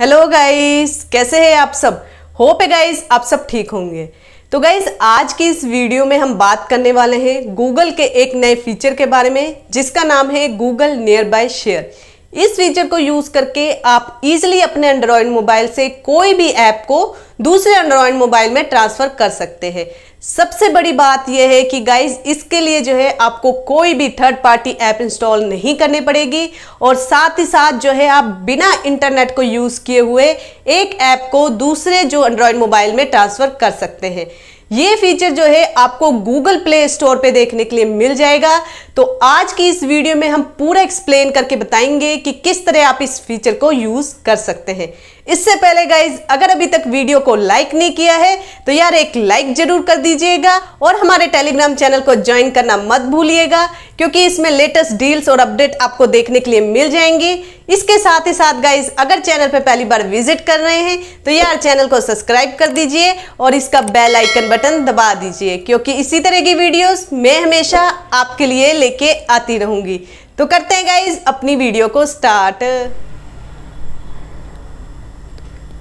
hello guys कैसे हैं आप सब होप है गाइस आप सब ठीक होंगे तो गाइस आज की इस वीडियो में हम बात करने वाले हैं गूगल के एक नए फीचर के बारे में जिसका नाम है गूगल नियर बाय शेयर इस फीचर को यूज करके आप इजिली अपने एंड्रॉयड मोबाइल से कोई भी ऐप को दूसरे एंड्रॉयड मोबाइल में ट्रांसफर कर सकते हैं सबसे बड़ी बात यह है कि गाइज इसके लिए जो है आपको कोई भी थर्ड पार्टी ऐप इंस्टॉल नहीं करनी पड़ेगी और साथ ही साथ जो है आप बिना इंटरनेट को यूज़ किए हुए एक ऐप को दूसरे जो एंड्रॉयड मोबाइल में ट्रांसफ़र कर सकते हैं ये फीचर जो है आपको गूगल प्ले स्टोर पे देखने के लिए मिल जाएगा तो आज की इस वीडियो में हम पूरा एक्सप्लेन करके बताएंगे कि किस तरह आप इस फीचर को यूज कर सकते हैं इससे पहले गाइज अगर अभी तक वीडियो को लाइक नहीं किया है तो यार एक लाइक जरूर कर दीजिएगा और हमारे टेलीग्राम चैनल को ज्वाइन करना मत भूलिएगा क्योंकि इसमें लेटेस्ट डील्स और अपडेट आपको देखने के लिए मिल जाएंगे इसके साथ ही साथ गाइज अगर चैनल पर पहली बार विजिट कर रहे हैं तो यार चैनल को सब्सक्राइब कर दीजिए और इसका बेल आइकन बटन दबा दीजिए क्योंकि इसी तरह की वीडियोस मैं हमेशा आपके लिए लेके आती रहूंगी तो करते हैं गाइज अपनी वीडियो को स्टार्ट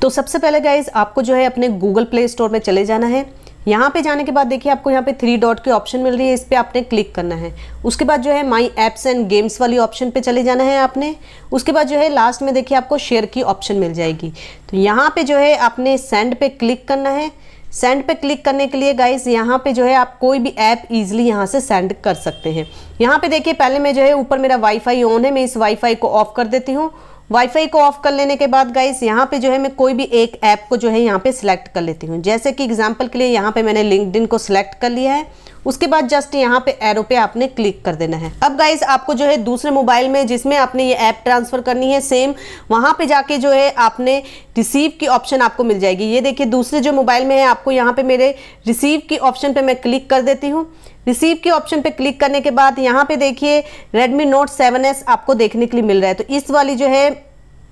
तो सबसे पहले गाइज आपको जो है अपने गूगल प्ले स्टोर में चले जाना है यहाँ पे जाने के बाद देखिए आपको यहाँ पे थ्री डॉट की ऑप्शन मिल रही है इस पर आपने क्लिक करना है उसके बाद जो है माई एप्स एंड गेम्स वाली ऑप्शन पे चले जाना है आपने उसके बाद जो है लास्ट में देखिए आपको शेयर की ऑप्शन मिल जाएगी तो यहाँ पे जो है आपने सेंड पे क्लिक करना है सेंड पे क्लिक करने के लिए गाइस यहाँ पे जो है आप कोई भी ऐप इजीली यहाँ से सेंड कर सकते हैं यहाँ पे देखिए पहले मैं जो है ऊपर मेरा वाईफाई ऑन है मैं इस वाईफाई को ऑफ कर देती हूँ वाईफाई को ऑफ कर लेने के बाद गाइस यहाँ पे जो है मैं कोई भी एक ऐप को जो है यहाँ पे सिलेक्ट कर लेती हूँ जैसे कि एग्जाम्पल के लिए यहाँ पे मैंने लिंकड को सिलेक्ट कर लिया है उसके बाद जस्ट यहाँ पे एरो पे आपने क्लिक कर देना है अब गाइज आपको जो है दूसरे मोबाइल में जिसमें आपने ये ऐप ट्रांसफर करनी है सेम वहाँ पे जाके जो है आपने रिसीव की ऑप्शन आपको मिल जाएगी ये देखिए दूसरे जो मोबाइल में है आपको यहाँ पे मेरे रिसीव की ऑप्शन पे मैं क्लिक कर देती हूँ रिसीव के ऑप्शन पे क्लिक करने के बाद यहाँ पे देखिए Redmi Note 7s आपको देखने के लिए मिल रहा है तो इस वाली जो है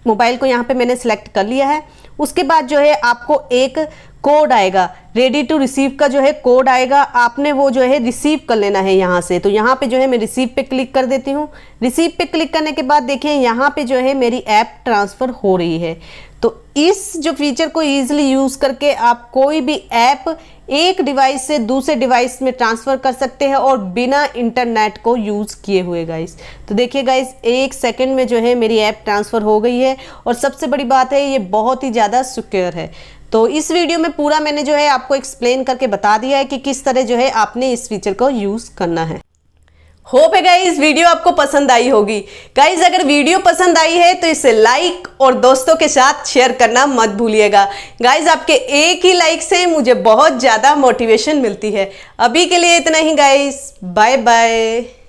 मोबाइल को यहाँ पे मैंने सेलेक्ट कर लिया है उसके बाद जो है आपको एक कोड आएगा रेडी टू रिसीव का जो है कोड आएगा आपने वो जो है रिसीव कर लेना है यहाँ से तो यहाँ पे जो है मैं रिसीव पे क्लिक कर देती हूँ रिसीव पे क्लिक करने के बाद देखिए यहाँ पे जो है मेरी ऐप ट्रांसफ़र हो रही है तो इस जो फीचर को ईजिली यूज़ करके आप कोई भी ऐप एक डिवाइस से दूसरे डिवाइस में ट्रांसफ़र कर सकते हैं और बिना इंटरनेट को यूज़ किए हुए गाइस तो देखिए गाइस एक सेकंड में जो है मेरी ऐप ट्रांसफ़र हो गई है और सबसे बड़ी बात है ये बहुत ही ज़्यादा सिक्योर है तो इस वीडियो में पूरा मैंने जो है आपको एक्सप्लेन करके बता दिया है कि किस तरह जो है आपने इस फीचर को यूज़ करना है होप है गाइज वीडियो आपको पसंद आई होगी गाइज अगर वीडियो पसंद आई है तो इसे लाइक और दोस्तों के साथ शेयर करना मत भूलिएगा गाइज आपके एक ही लाइक से मुझे बहुत ज़्यादा मोटिवेशन मिलती है अभी के लिए इतना ही गाइज बाय बाय